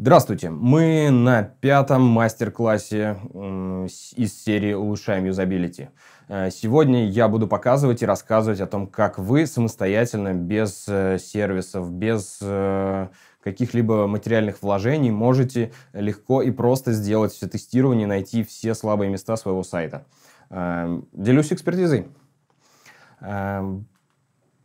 Здравствуйте! Мы на пятом мастер-классе из серии «Улучшаем юзабилити». Э, сегодня я буду показывать и рассказывать о том, как вы самостоятельно, без э, сервисов, без э, каких-либо материальных вложений можете легко и просто сделать все тестирование, найти все слабые места своего сайта. Делюсь экспертизой.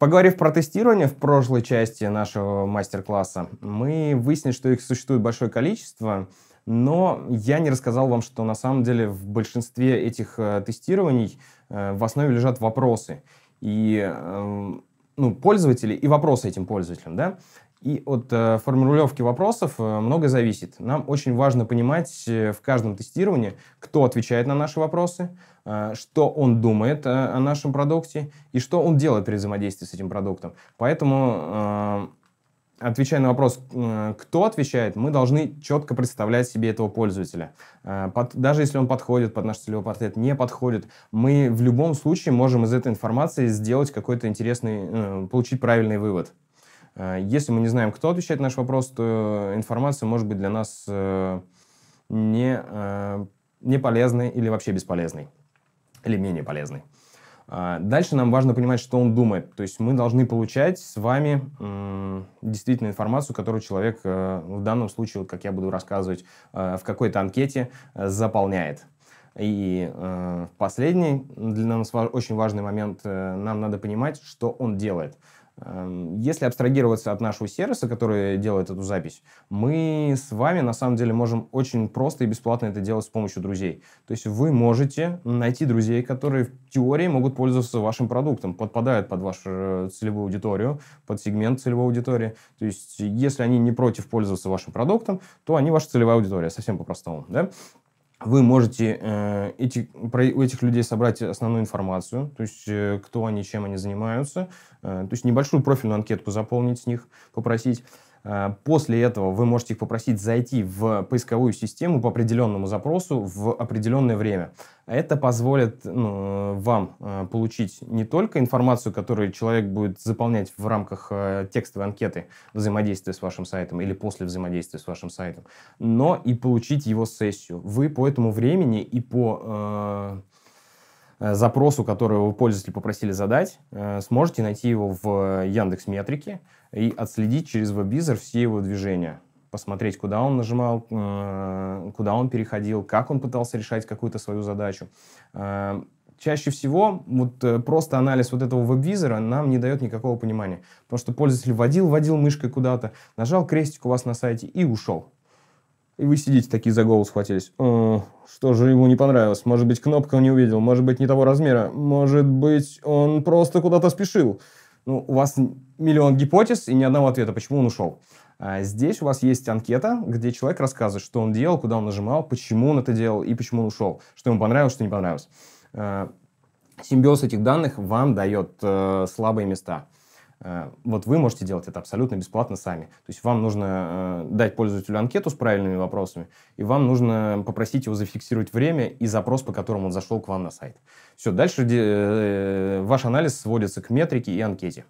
Поговорив про тестирование в прошлой части нашего мастер-класса, мы выяснили, что их существует большое количество, но я не рассказал вам, что на самом деле в большинстве этих э, тестирований э, в основе лежат вопросы. И эм, ну, пользователи и вопросы этим пользователям, да? И от э, формулировки вопросов э, много зависит. Нам очень важно понимать э, в каждом тестировании, кто отвечает на наши вопросы, а, что он думает э, о нашем продукте и что он делает при взаимодействии с этим продуктом. Поэтому, а, отвечая на вопрос, кто отвечает, мы должны четко представлять себе этого пользователя. А, даже если он подходит под наш целевой портрет, не подходит, мы в любом случае можем из этой информации сделать какой-то интересный, э, получить правильный вывод. Если мы не знаем, кто отвечает на наш вопрос, то информация может быть для нас э, не, не полезной или вообще бесполезной или менее полезный. А, дальше нам важно понимать, что он думает. То есть мы должны получать с вами действительно информацию, которую человек э, в данном случае, вот как я буду рассказывать, э, в какой-то анкете э, заполняет. И последний для нас очень важный момент, нам надо понимать, что он делает. Эм, если абстрагироваться от нашего сервиса, который делает эту запись, мы с вами на самом деле можем очень просто и бесплатно это делать с помощью друзей. То есть вы можете найти друзей, которые в теории могут пользоваться вашим продуктом, подпадают под вашу э, целевую аудиторию, под сегмент целевой аудитории. То есть если они не против пользоваться вашим продуктом, то они ваша целевая аудитория, совсем по-простому. Да? вы можете э, эти, про, у этих людей собрать основную информацию, то есть э, кто они, чем они занимаются, э, то есть небольшую профильную анкетку заполнить с них, попросить. Э, после этого вы можете их попросить зайти в поисковую систему по определенному запросу в определенное время. Это позволит ну, э, вам э, получить не только информацию, которую человек будет заполнять в рамках текстовой анкеты взаимодействия с вашим сайтом или после взаимодействия с вашим сайтом, но и получить его сессию. Вы по этому времени и по Э, запросу, который вы пользователи попросили задать, э, сможете найти его в э, Яндекс Метрике и отследить через веб-визор все его движения посмотреть, куда он нажимал, куда он переходил, как он пытался решать какую-то свою задачу. Чаще всего вот просто анализ вот этого веб-визора нам не дает никакого понимания, потому что пользователь водил, водил мышкой куда-то, нажал крестик у вас на сайте и ушел. И вы сидите такие за голову схватились. О, что же ему не понравилось? Может быть, кнопка он не увидел, может быть, не того размера, может быть, он просто куда-то спешил. Ну, у вас миллион гипотез и ни одного ответа, почему он ушел. А здесь у вас есть анкета, где человек рассказывает, что он делал, куда он нажимал, почему он это делал и почему он ушел, что ему понравилось, что не понравилось. Э, симбиоз этих данных вам дает э, слабые места – Э, вот вы можете делать это абсолютно бесплатно сами. То есть вам нужно э, дать пользователю анкету с правильными вопросами, и вам нужно попросить его зафиксировать время и запрос, по которому он зашел к вам на сайт. Все, дальше э, ваш анализ сводится к метрике и анкете.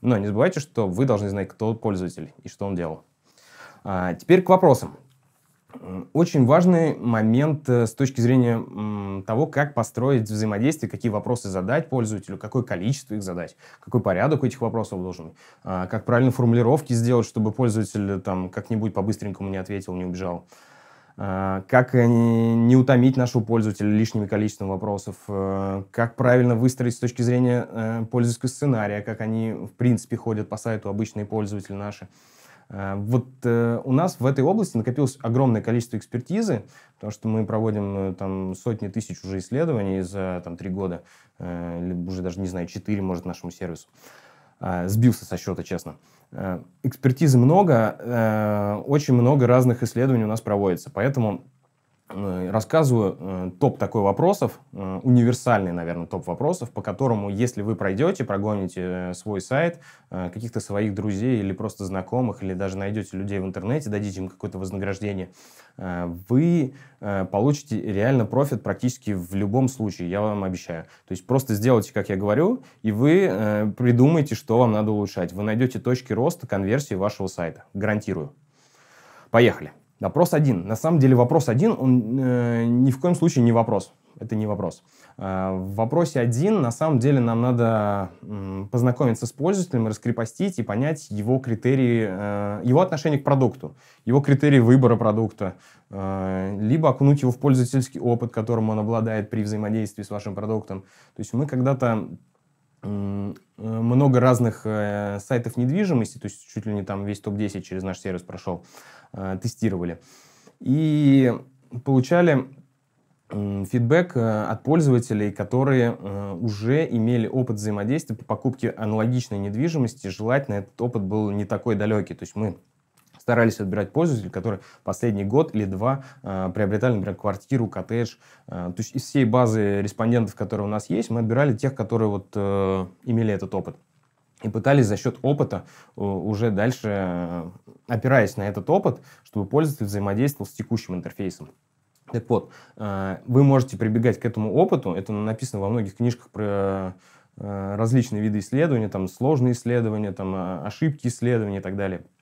Но не забывайте, что вы должны знать, кто пользователь и что он делал. А, теперь к вопросам. Э, очень важный момент э, с точки зрения того, как построить взаимодействие, какие вопросы задать пользователю, какое количество их задать, какой порядок этих вопросов должен, а, как правильно формулировки сделать, чтобы пользователь э, там как-нибудь по-быстренькому не ответил, не убежал а, как не утомить нашего пользователя лишними количеством вопросов, как правильно выстроить с точки зрения пользовательского сценария, как они, в принципе, ходят по сайту обычные пользователи наши. Э, вот э, у нас в этой области накопилось огромное количество экспертизы, потому что мы проводим э, там сотни тысяч уже исследований за там три года, или уже даже, не знаю, четыре, может, нашему сервису. Сбился со счета, честно. Экспертизы много, очень много разных исследований у нас проводится, поэтому Э, рассказываю э, топ такой вопросов, э, универсальный, наверное, топ вопросов, по которому, если вы пройдете, прогоните свой сайт, каких-то своих друзей или просто знакомых, или даже найдете людей в интернете, дадите им какое-то вознаграждение, вы получите реально профит практически в любом случае, я вам обещаю. То есть просто сделайте, как я говорю, и вы придумайте, что вам надо улучшать. Вы найдете точки роста конверсии вашего сайта, гарантирую. Поехали. Вопрос один. На самом деле вопрос один, он э, ни в коем случае не вопрос. Это не вопрос. Э, в вопросе один на самом деле нам надо э, познакомиться с пользователем, раскрепостить и понять его критерии, э, его отношение к продукту, его критерии выбора продукта, э, либо окунуть его в пользовательский опыт, которым он обладает при взаимодействии с вашим продуктом. То есть мы когда-то Э, много разных э, сайтов недвижимости, то есть чуть ли не там весь топ-10 через наш сервис прошел, э, тестировали. И получали фидбэк от пользователей, которые уже имели опыт взаимодействия по покупке аналогичной недвижимости, желательно этот опыт был не такой далекий. То есть мы старались отбирать пользователей, которые последний год или два э, приобретали, например, квартиру, коттедж. Э, то есть из всей базы респондентов, которые у нас есть, мы отбирали тех, которые вот э, имели этот опыт. И пытались за счет опыта э, уже дальше, э, опираясь на этот опыт, чтобы пользователь взаимодействовал с текущим интерфейсом. Так вот, э, вы можете прибегать к этому опыту, это написано во многих книжках про различные виды исследований, там сложные исследования, там ошибки исследования и так далее –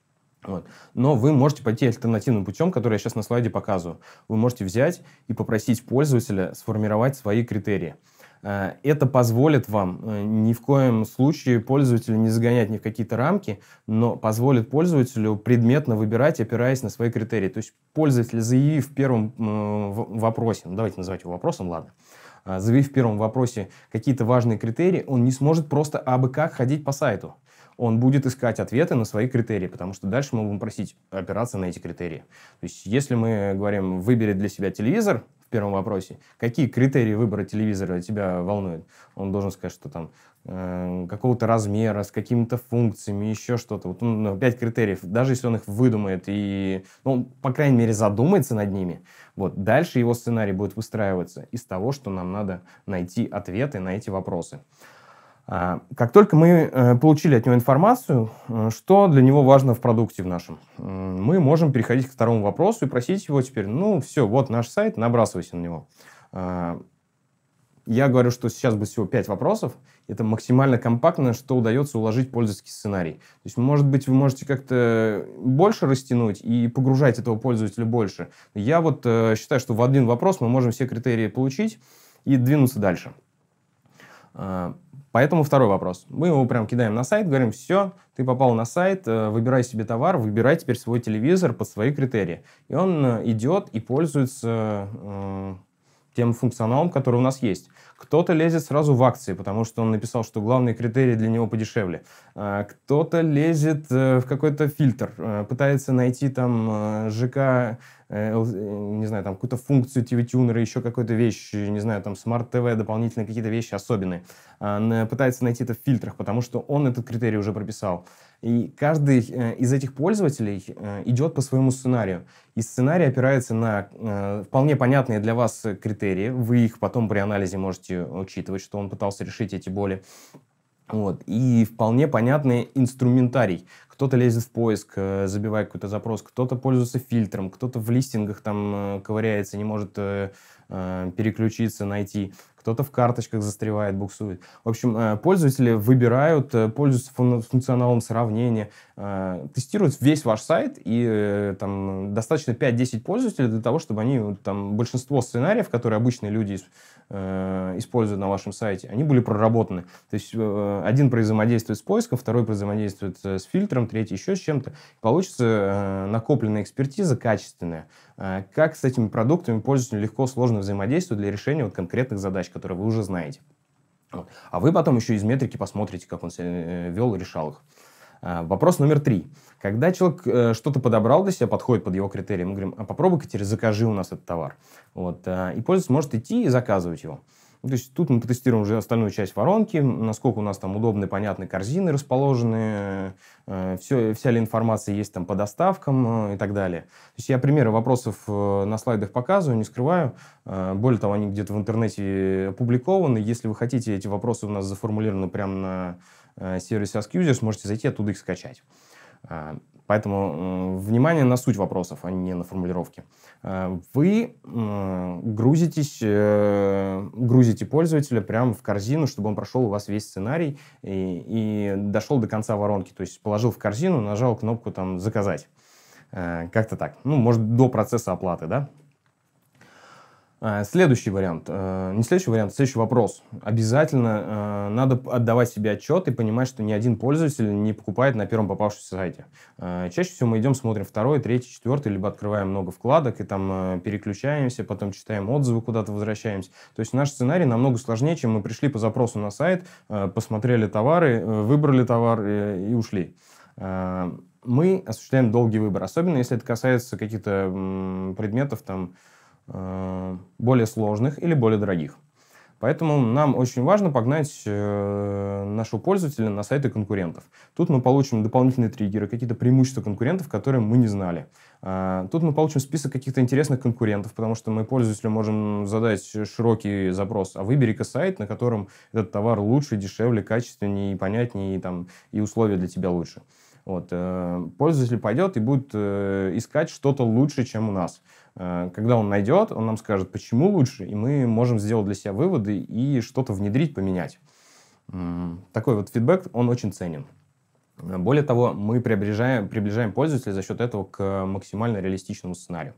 вот. Но вы можете пойти альтернативным путем, который я сейчас на слайде показываю. Вы можете взять и попросить пользователя сформировать свои критерии. Э, это позволит вам э, ни в коем случае пользователя не загонять ни в какие-то рамки, но позволит пользователю предметно выбирать, опираясь на свои критерии. То есть пользователь, заявив в первом э, вопросе, ну, давайте называть его вопросом, ладно, заявив в первом вопросе какие-то важные критерии, он не сможет просто абы как ходить по сайту он будет искать ответы на свои критерии, потому что дальше мы будем просить опираться на эти критерии. То есть если мы говорим «выбери для себя телевизор», в первом вопросе, какие критерии выбора телевизора тебя волнуют? Он должен сказать, что там э, какого-то размера, с какими-то функциями, еще что-то. Вот он ну, пять критериев, даже если он их выдумает и, ну, он, по крайней мере, задумается над ними, вот, дальше его сценарий будет выстраиваться из того, что нам надо найти ответы на эти вопросы. А, как только мы э, получили от него информацию, э, что для него важно в продукте в нашем, мы можем переходить к второму вопросу и просить его теперь, ну все, вот наш сайт, набрасывайся на него. А, я говорю, что сейчас будет всего 5 вопросов. Это максимально компактно, что удается уложить пользовательский сценарий. То есть, может быть, вы можете как-то больше растянуть и погружать этого пользователя больше. Я вот э, считаю, что в один вопрос мы можем все критерии получить и двинуться дальше. А, Поэтому второй вопрос. Мы его прям кидаем на сайт, говорим, все, ты попал на сайт, э, выбирай себе товар, выбирай теперь свой телевизор под свои критерии. И он э, идет и пользуется э, тем функционалом, который у нас есть. Кто-то лезет сразу в акции, потому что он написал, что главный критерий для него подешевле. А, кто-то лезет э, в какой-то фильтр, э, пытается найти там э, ЖК, не знаю, там какую-то функцию TV-тюнера, еще какую-то вещь, не знаю, там Smart TV, дополнительные какие-то вещи особенные. А, пытается найти это в фильтрах, потому что он этот критерий уже прописал. И каждый из этих пользователей идет по своему сценарию. И сценарий опирается на вполне понятные для вас критерии. Вы их потом при анализе можете полностью э, учитывать, что он пытался решить эти боли. Вот. И вполне понятный инструментарий. Кто-то лезет в поиск, э, забивает какой-то запрос, кто-то пользуется фильтром, кто-то в листингах там э, ковыряется, не может переключиться, найти. Кто-то в карточках застревает, буксует. В общем, пользователи выбирают, пользуются функционалом сравнения, тестируют весь ваш сайт, и там достаточно 5-10 пользователей для того, чтобы они там большинство сценариев, которые обычные люди Э, используют на вашем сайте, они были проработаны. То есть э, один взаимодействует с поиском, второй взаимодействует э, с фильтром, третий еще с чем-то. Получится накопленная экспертиза качественная. Как с этими продуктами пользователю легко, сложно взаимодействовать для решения вот конкретных задач, которые вы уже знаете. А вы потом еще из метрики посмотрите, как он себя вел и решал их. А, вопрос номер три. Когда человек э, что-то подобрал для себя, подходит под его критерии, мы говорим, а попробуй-ка теперь закажи у нас этот товар. Вот. Э, и пользователь может идти и заказывать его. То есть тут мы потестируем уже остальную часть воронки, насколько у нас там удобные, понятные корзины расположены, э, все, вся ли информация есть там по доставкам э, и так далее. То есть я примеры вопросов э, на слайдах показываю, не скрываю. Э, более того, они где-то в интернете опубликованы. Если вы хотите, эти вопросы у нас заформулированы прямо на Э, сервис AskUser, сможете зайти оттуда их скачать. А, поэтому э, внимание на суть вопросов, а не на формулировки. А, вы грузитесь, э, грузите пользователя прямо в корзину, чтобы он прошел у вас весь сценарий и, и дошел до конца воронки. То есть положил в корзину, нажал кнопку там «Заказать». Как-то так. Ну, может, до процесса оплаты, да? Э, следующий вариант, э, не следующий вариант, а следующий вопрос. Обязательно э, надо отдавать себе отчет и понимать, что ни один пользователь не покупает на первом попавшемся сайте. Чаще всего мы идем, смотрим второй, третий, четвертый, либо открываем много вкладок и там переключаемся, потом читаем отзывы, куда-то возвращаемся. То есть наш сценарий намного сложнее, чем мы пришли по запросу на сайт, посмотрели товары, выбрали товар и ушли мы осуществляем долгий выбор, особенно если это касается каких-то предметов, там, Э, более сложных или более дорогих. Поэтому нам очень важно погнать э, нашего пользователя на сайты конкурентов. Тут мы получим дополнительные триггеры, какие-то преимущества конкурентов, которые мы не знали. Э, тут мы получим список каких-то интересных конкурентов, потому что мы пользователю можем задать широкий запрос, а выбери-ка сайт, на котором этот товар лучше, дешевле, качественнее, понятнее и, там, и условия для тебя лучше. Вот, э, пользователь пойдет и будет э, искать что-то лучше, чем у нас. Э, когда он найдет, он нам скажет, почему лучше, и мы можем сделать для себя выводы и что-то внедрить, поменять. Такой вот фидбэк, он очень ценен. Более того, мы приближаем, приближаем пользователя за счет этого к максимально реалистичному сценарию.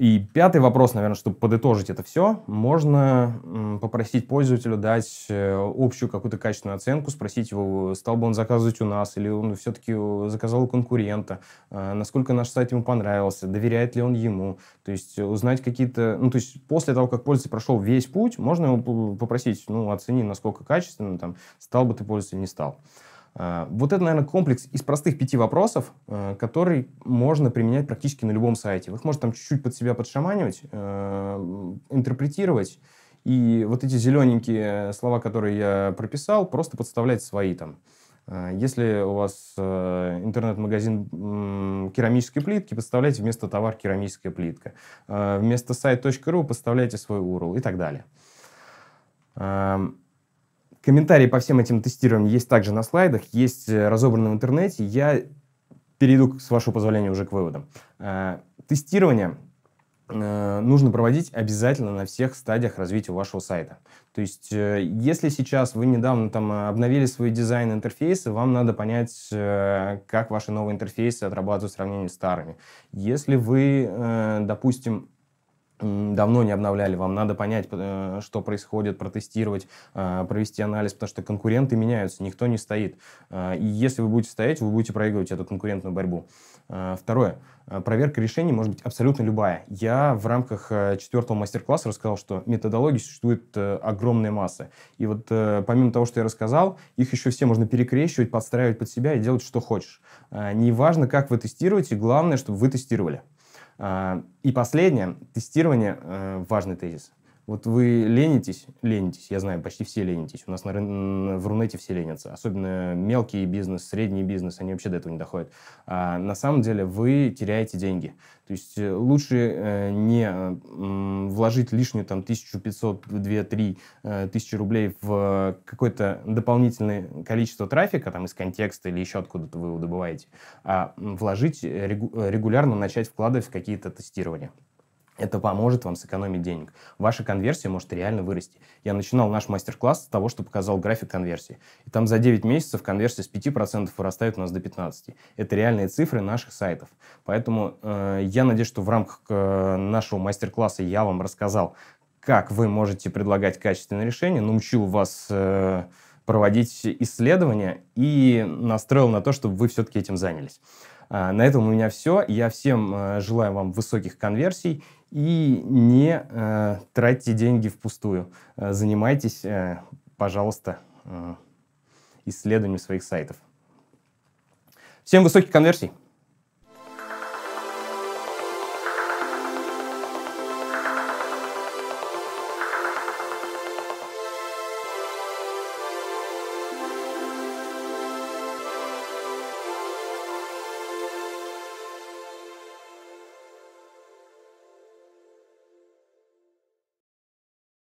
И пятый вопрос, наверное, чтобы подытожить это все, можно попросить пользователя дать э, общую какую-то качественную оценку, спросить его, стал бы он заказывать у нас, или он все-таки э, заказал у конкурента, э, насколько наш сайт ему понравился, доверяет ли он ему. То есть узнать какие-то... Ну, то есть после того, как пользователь прошел весь путь, можно его попросить, ну, оцени, насколько качественно, там, стал бы ты пользователь, не стал. А, вот это, наверное, комплекс из простых пяти вопросов, э, который можно применять практически на любом сайте. Вы их можно там чуть-чуть под себя подшаманивать, э, интерпретировать, и вот эти зелененькие слова, которые я прописал, просто подставлять свои там. Э, если у вас интернет-магазин керамической плитки, подставляйте вместо товар керамическая плитка. Вместо сайт.ру подставляйте свой URL и так далее. Эм, Комментарии по всем этим тестированиям есть также на слайдах, есть э, разобраны в интернете. Я перейду, с вашего позволения, уже к выводам. Э, тестирование э, нужно проводить обязательно на всех стадиях развития вашего сайта. То есть, если сейчас вы недавно там обновили свой дизайн интерфейса, вам надо понять, как ваши новые интерфейсы отрабатывают в сравнении с старыми. Если вы, допустим, давно не обновляли, вам надо понять, э, что происходит, протестировать, э, провести анализ, потому что конкуренты меняются, никто не стоит. Э, и если вы будете стоять, вы будете проигрывать эту конкурентную борьбу. Второе. Проверка решений может быть абсолютно любая. Я в рамках четвертого мастер-класса рассказал, что методологий существует огромная масса. И вот помимо того, что я рассказал, их еще все можно перекрещивать, подстраивать под себя и делать, что хочешь. Неважно, как вы тестируете, главное, чтобы вы тестировали. А, и последнее, тестирование, э, важный тезис. Вот вы ленитесь, ленитесь, я знаю, почти все ленитесь. У нас на, в Рунете все ленятся. Особенно мелкий бизнес, средний бизнес, они вообще до этого не доходят. А на самом деле вы теряете деньги. То есть э, лучше э, не э, вложить лишнюю там 1500, 2, 3 э, тысячи рублей в какое-то дополнительное количество трафика, там из контекста или еще откуда-то вы его добываете, а вложить регулярно начать вкладывать в какие-то тестирования. Это поможет вам сэкономить денег. Ваша конверсия может реально вырасти. Я начинал наш мастер-класс с того, что показал график конверсии. И там за 9 месяцев конверсия с 5% вырастает у нас до 15%. Это реальные цифры наших сайтов. Поэтому э, я надеюсь, что в рамках э, нашего мастер-класса я вам рассказал, как вы можете предлагать качественное решение, научил вас э, проводить исследования и настроил на то, чтобы вы все-таки этим занялись. А, на этом у меня все. Я всем э, желаю вам высоких конверсий и не э, тратьте деньги впустую. Э, занимайтесь, э, пожалуйста, э, исследованием своих сайтов. Всем высоких конверсий!